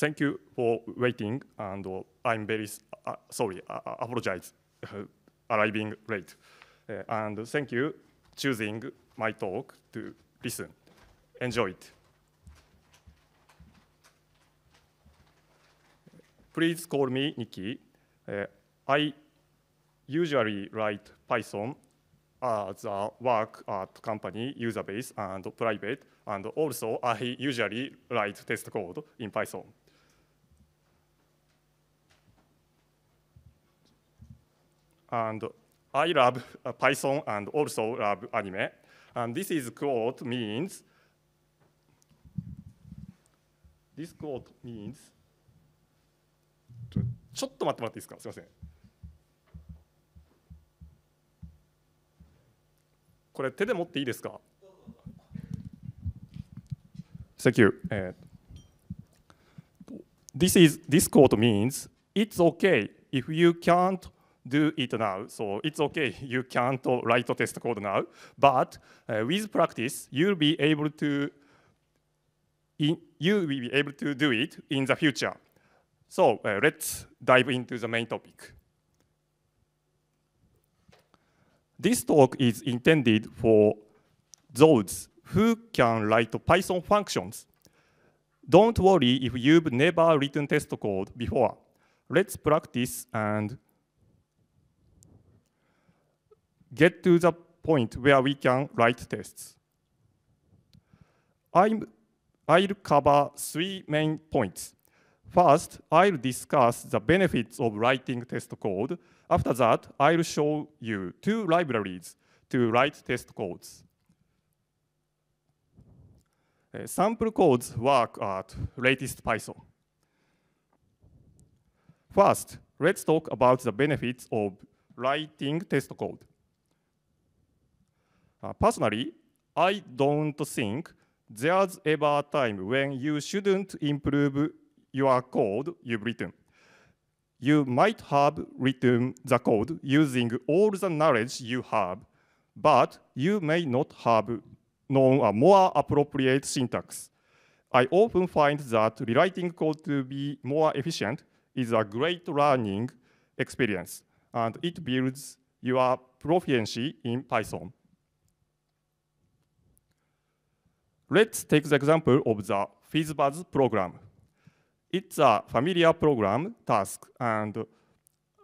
thank you for waiting, and I'm very uh, sorry, I apologize, arriving late. Uh, and thank you choosing my talk to listen. Enjoy it. Please call me Nikki. Uh, I usually write Python as a work at company user base and private, and also I usually write test code in Python. And I love Python and also love anime. And this is quote means, this quote means, ちょっと待ってもらっていいですか、すみません。これ手で持っていいですか Thank you.、Uh, this, is, this quote means it's okay if you can't do it now. So it's okay, you can't write test code now. But uh, with practice, you'll be able to in, you will be able to do it in the future. So uh, let's dive into the main topic. This talk is intended for those who can write Python functions. Don't worry if you've never written test code before. Let's practice and get to the point where we can write tests. i will cover three main points. First, I'll discuss the benefits of writing test code. After that, I'll show you two libraries to write test codes. Uh, sample codes work at latest Python. First, let's talk about the benefits of writing test code. Uh, personally, I don't think there's ever a time when you shouldn't improve your code you've written. You might have written the code using all the knowledge you have, but you may not have known a more appropriate syntax. I often find that rewriting code to be more efficient is a great learning experience, and it builds your proficiency in Python. Let's take the example of the FizzBuzz program. It's a familiar program task, and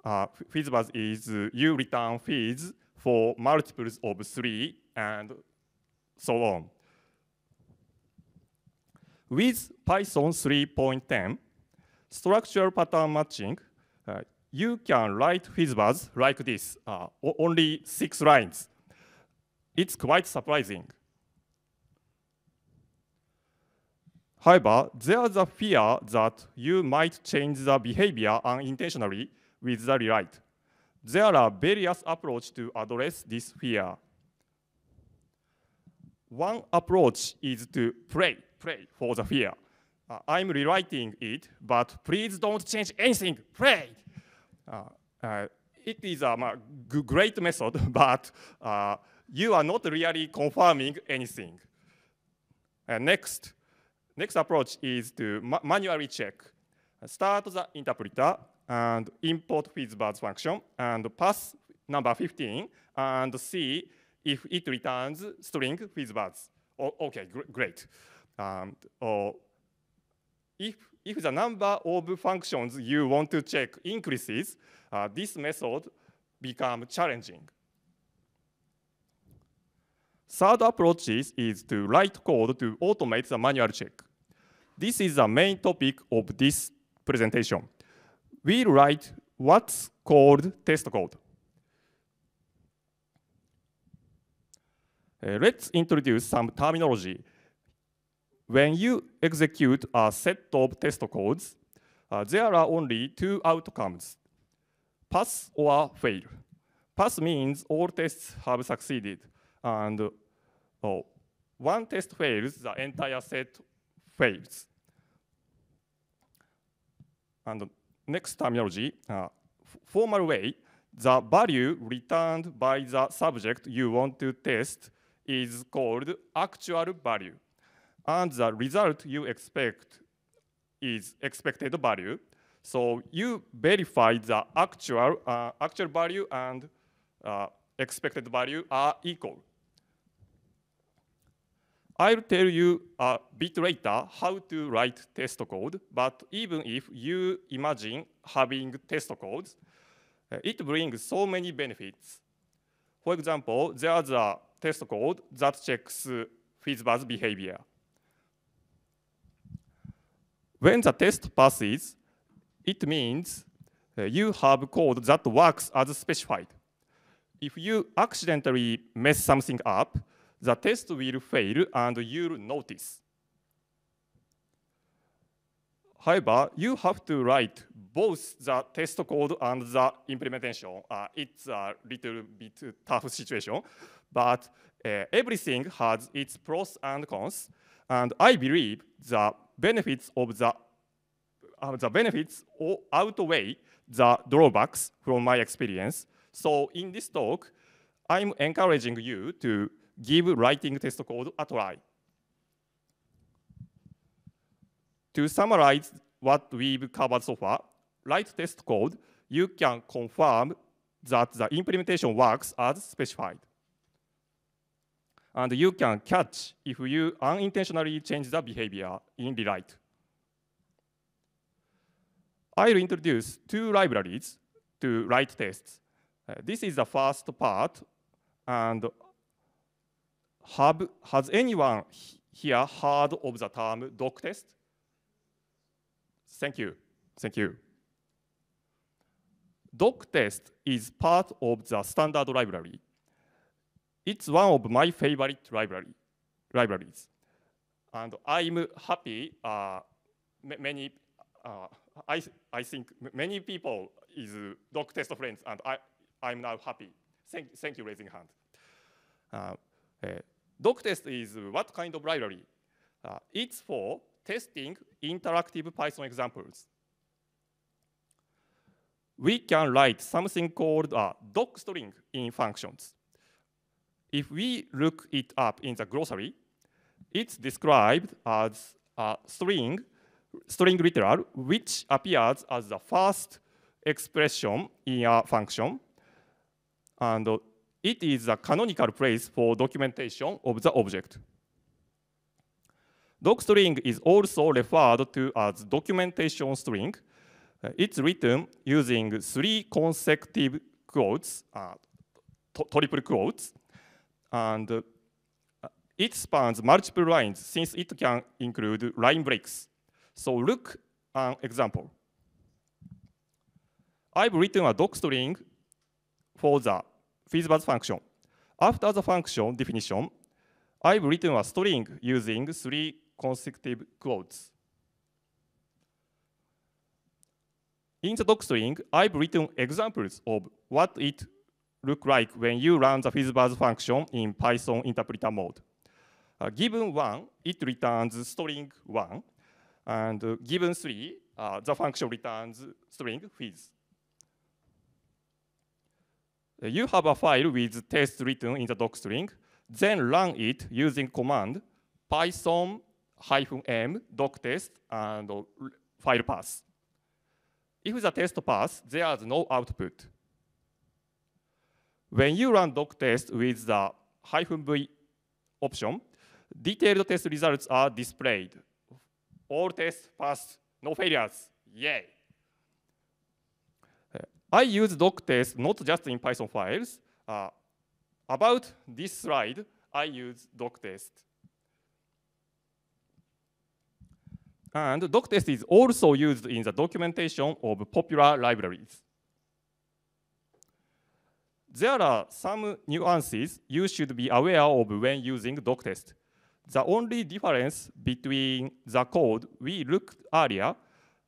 uh, FizzBuzz is uh, you return fees for multiples of three and so on. With Python 3.10, structural pattern matching, uh, you can write FizzBuzz like this, uh, only six lines. It's quite surprising. However, there's a fear that you might change the behavior unintentionally with the rewrite. There are various approaches to address this fear. One approach is to pray, pray for the fear. Uh, I'm rewriting it, but please don't change anything, pray. Uh, uh, it is um, a great method, but uh, you are not really confirming anything. Uh, next, Next approach is to ma manually check. Uh, start the interpreter and import FizzBuzz function and pass number 15 and see if it returns string FizzBuzz. okay, gr great. Um, or if, if the number of functions you want to check increases, uh, this method becomes challenging. Third approach is, is to write code to automate the manual check. This is the main topic of this presentation. We write what's called test code. Uh, let's introduce some terminology. When you execute a set of test codes, uh, there are only two outcomes, pass or fail. Pass means all tests have succeeded. And oh, one test fails, the entire set fails. And next terminology, uh, formal way, the value returned by the subject you want to test is called actual value. And the result you expect is expected value. So you verify the actual, uh, actual value and uh, expected value are equal. I'll tell you a bit later how to write test code, but even if you imagine having test codes, uh, it brings so many benefits. For example, there's a test code that checks uh, fizzbuzz behavior. When the test passes, it means uh, you have code that works as specified. If you accidentally mess something up, the test will fail and you'll notice. However, you have to write both the test code and the implementation. Uh, it's a little bit tough situation, but uh, everything has its pros and cons. And I believe the benefits of the uh, the benefits outweigh the drawbacks from my experience. So in this talk, I'm encouraging you to give writing test code a try. To summarize what we've covered so far, write test code, you can confirm that the implementation works as specified. And you can catch if you unintentionally change the behavior in rewrite. I'll introduce two libraries to write tests. Uh, this is the first part, and have, has anyone here heard of the term doc test? Thank you. Thank you. Doc test is part of the standard library. It's one of my favorite library, libraries. And I'm happy uh, many, uh, I, I think many people is doc test friends and I, I'm now happy. Thank, thank you raising hand. Uh, eh, DocTest is what kind of library? Uh, it's for testing interactive Python examples. We can write something called a string in functions. If we look it up in the glossary, it's described as a string, string literal, which appears as the first expression in a function. And uh, it is the canonical place for documentation of the object. Docstring is also referred to as documentation string. Uh, it's written using three consecutive quotes, uh, triple quotes, and uh, it spans multiple lines since it can include line breaks. So look an example. I've written a doc string for the FISBA's function. After the function definition, I've written a string using three consecutive quotes. In the doc string, I've written examples of what it looks like when you run the FizzBuzz function in Python interpreter mode. Uh, given 1, it returns string 1. And uh, given 3, uh, the function returns string fizz you have a file with test written in the docstring, then run it using command python m doctest and uh, file pass. If the test pass, there is no output. When you run doctest with the hyphen v option, detailed test results are displayed. All tests passed, no failures, yay. I use doctest not just in Python files. Uh, about this slide, I use doctest. And doctest is also used in the documentation of popular libraries. There are some nuances you should be aware of when using doctest. The only difference between the code we looked earlier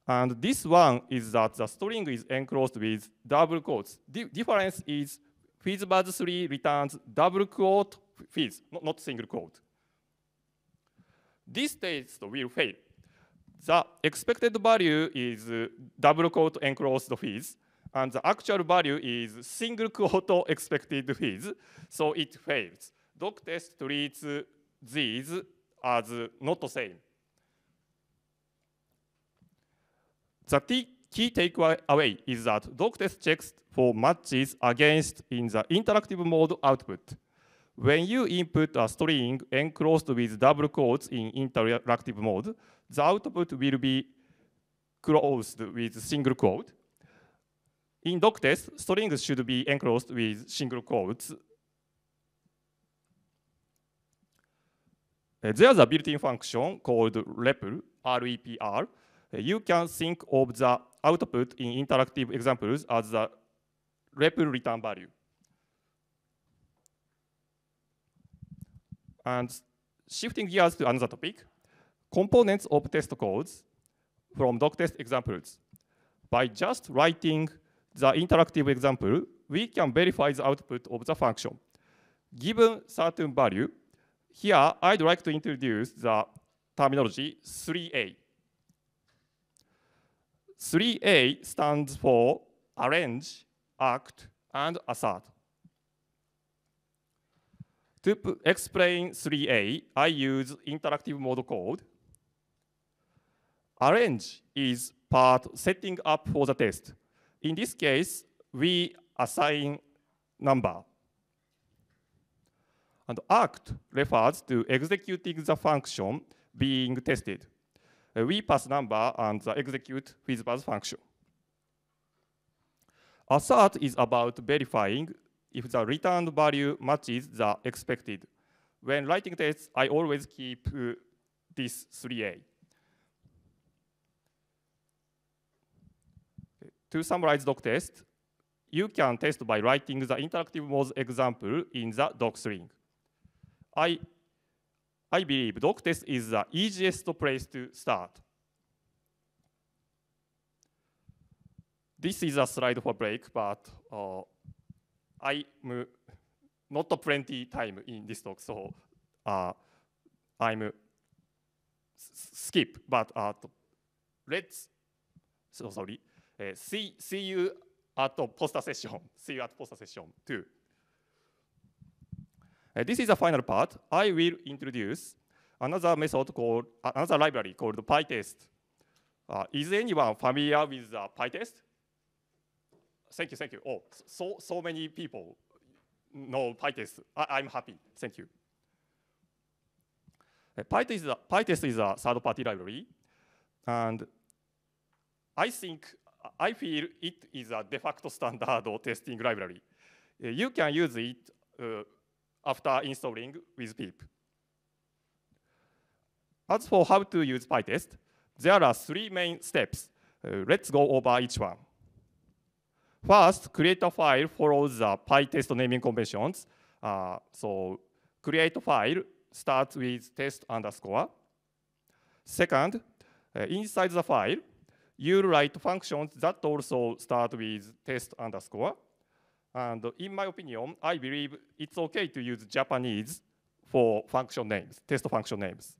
and this one is that the string is enclosed with double quotes. The difference is FizzBuzz3 returns double quote fizz, not, not single quote. This test will fail. The expected value is uh, double quote enclosed fizz, and the actual value is single quote expected fizz, so it fails. Doc test treats uh, these as uh, not the same. The key takeaway uh, is that doctest checks for matches against in the interactive mode output. When you input a string enclosed with double quotes in interactive mode, the output will be closed with single quote. In doctest, strings should be enclosed with single quotes. There's a built-in function called repr you can think of the output in interactive examples as the return value. And shifting gears to another topic, components of test codes from test examples. By just writing the interactive example, we can verify the output of the function. Given certain value, here I'd like to introduce the terminology 3A. 3A stands for arrange, act, and assert. To explain 3A, I use interactive mode code. Arrange is part setting up for the test. In this case, we assign number. And act refers to executing the function being tested. Uh, we pass number and the uh, execute with buzz function. Assert is about verifying if the returned value matches the expected. When writing tests, I always keep uh, this 3A. To summarize doc test, you can test by writing the interactive mode example in the doc string. I I believe Doctest is the easiest place to start. This is a slide for break, but uh, I'm not plenty time in this talk, so uh, I'm skip, but uh, let's, so sorry, uh, see, see you at poster session, see you at poster session too. Uh, this is the final part. I will introduce another method called, uh, another library called PyTest. Uh, is anyone familiar with uh, PyTest? Thank you, thank you. Oh, so, so many people know PyTest. I, am happy, thank you. Uh, PyTest, is a, PyTest is a third-party library, and I think, I feel it is a de facto standard testing library. Uh, you can use it uh, after installing with PEEP. As for how to use PyTest, there are three main steps. Uh, let's go over each one. First, create a file follows the PyTest naming conventions. Uh, so create a file starts with test underscore. Second, uh, inside the file, you write functions that also start with test underscore. And in my opinion, I believe it's okay to use Japanese for function names, test function names.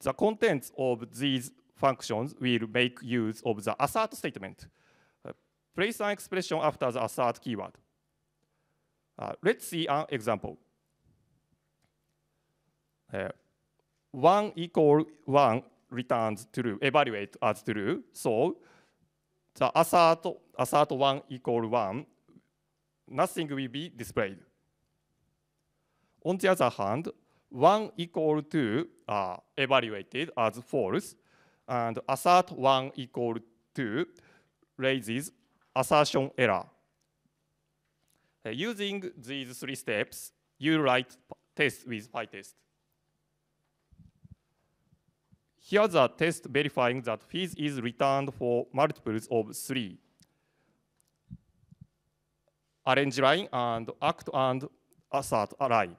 The contents of these functions will make use of the assert statement. Uh, place an expression after the assert keyword. Uh, let's see an example. Uh, 1 equal 1 returns true, evaluate as true. So the assert, assert one equal one, nothing will be displayed. On the other hand, one equal to w a r evaluated e as false, and assert one equal to w raises assertion error. Uh, using these three steps, you write test s with PyTest. Here the test verifying that fees is returned for multiples of three. Arrange line and act and assert a line.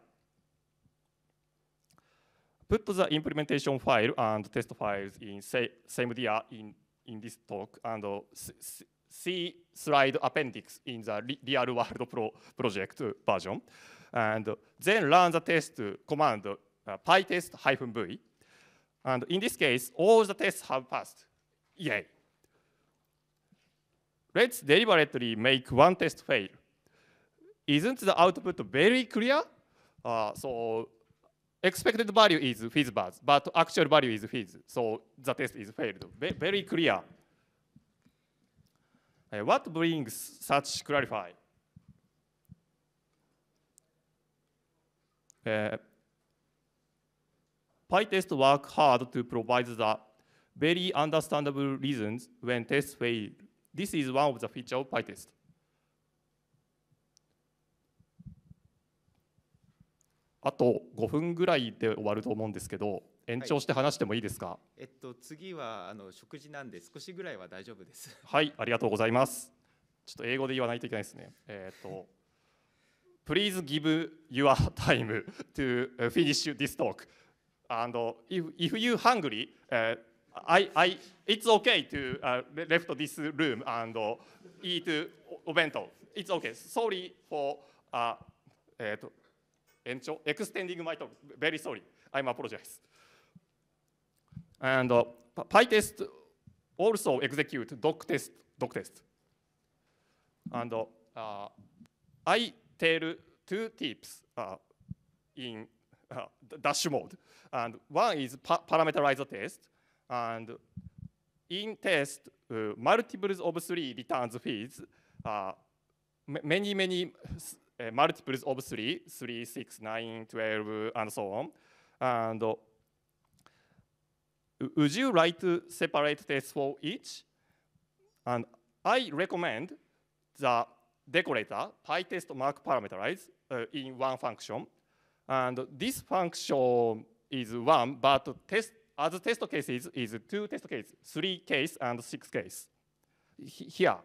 Put the implementation file and test files in same dia in, in this talk and see slide appendix in the real world pro project version. And then run the test command uh, pytest-v And in this case, all the tests have passed. Yay. Let's deliberately make one test fail. Isn't the output very clear? Uh, so expected value is fizzbuzz, but actual value is fizz. So the test is failed. Be very clear. Uh, what brings such clarify? Uh, PyTest work hard to provide the very understandable reasons when tests fail. This is one of the feature of PyTest. あと5分ぐらいで終わると思うんですけど、延長して話してもいいですか。はい、えっと次はあの食事なんで少しぐらいは大丈夫です。はい、ありがとうございます。ちょっと英語で言わないといけないですね。えー、っと。Please give your time to finish this talk. and if, if you hungry, uh, I, I, it's okay to uh, left this room and uh, eat o bento. It's okay. Sorry for, uh, えっと、延長 extending my talk. Very sorry. I'm apologize. And uh, PyTest also execute doc test, doc test. And uh, I tell two tips uh, in uh, dash mode. And one is pa parameterize test. And in test, uh, multiples of three returns f e e d s uh, many, many uh, multiples of three, three, six, nine, twelve, and so on. And uh, would you like to separate tests for each? And I recommend the decorator PyTest mark parameterize uh, in one function. And this function is one, but test, as test cases is two test cases, three case and six case here.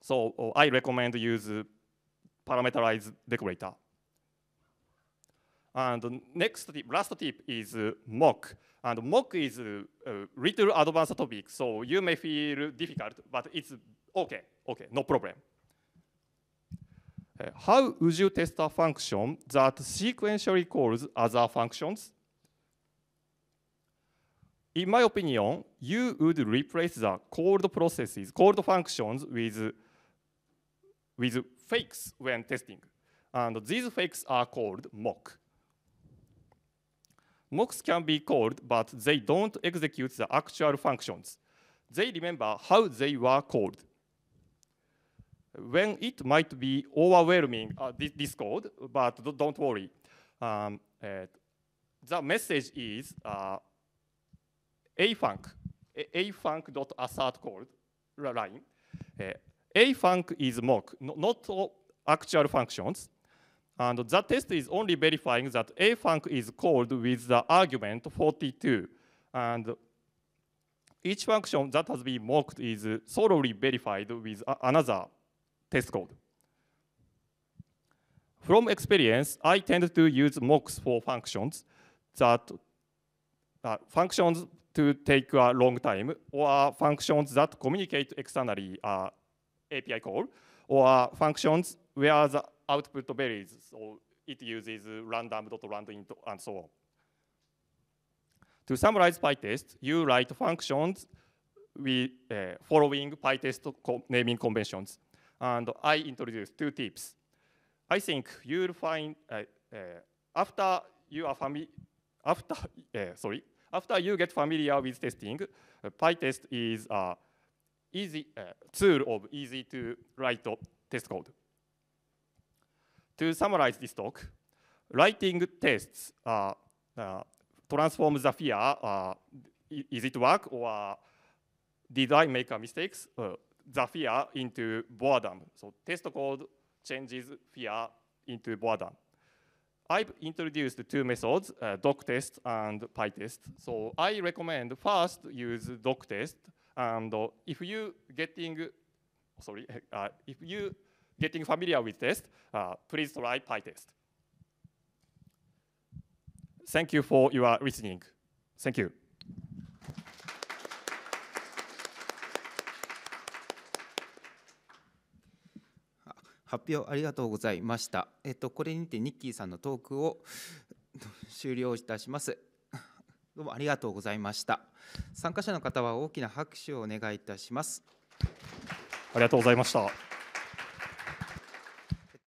So oh, I recommend use parameterized decorator. And next tip, last tip is uh, mock. And mock is a uh, uh, little advanced topic, so you may feel difficult, but it's okay, okay, no problem. How would you test a function that sequentially calls other functions? In my opinion, you would replace the called processes, called functions with, with fakes when testing. And these fakes are called mock. Mocks can be called, but they don't execute the actual functions. They remember how they were called. when it might be overwhelming, uh, this, this code, but don't worry. Um, uh, the message is uh, afunk, afunk.assert called line. Uh, afunk is mock, no, not actual functions. And the test is only verifying that afunk is called with the argument 42. And each function that has been mocked is uh, thoroughly verified with another test code. From experience, I tend to use mocks for functions that uh, functions to take a long time or functions that communicate externally uh, API call or functions where the output varies so it uses random.randint and so on. To summarize PyTest, you write functions we, uh, following PyTest co naming conventions and I introduce two tips. I think you'll find uh, uh, after you are familiar, after uh, sorry, after you get familiar with testing, uh, PyTest is a easy uh, tool of easy to write test code. To summarize this talk, writing tests transforms the fear. is it work or did I make a mistakes? the fear into boredom. So test code changes fear into boredom. I've introduced two methods, uh, doc test and PyTest. So I recommend first use doc test, and uh, if you getting, sorry, uh, if you getting familiar with test, uh, please try PyTest. Thank you for your listening. Thank you. 発表ありがとうございました。えっと、これにてニッキーさんのトークを 終了いたします。どうもありがとうございました。参加者の方は大きな拍手をお願いいたします。ありがとうございました。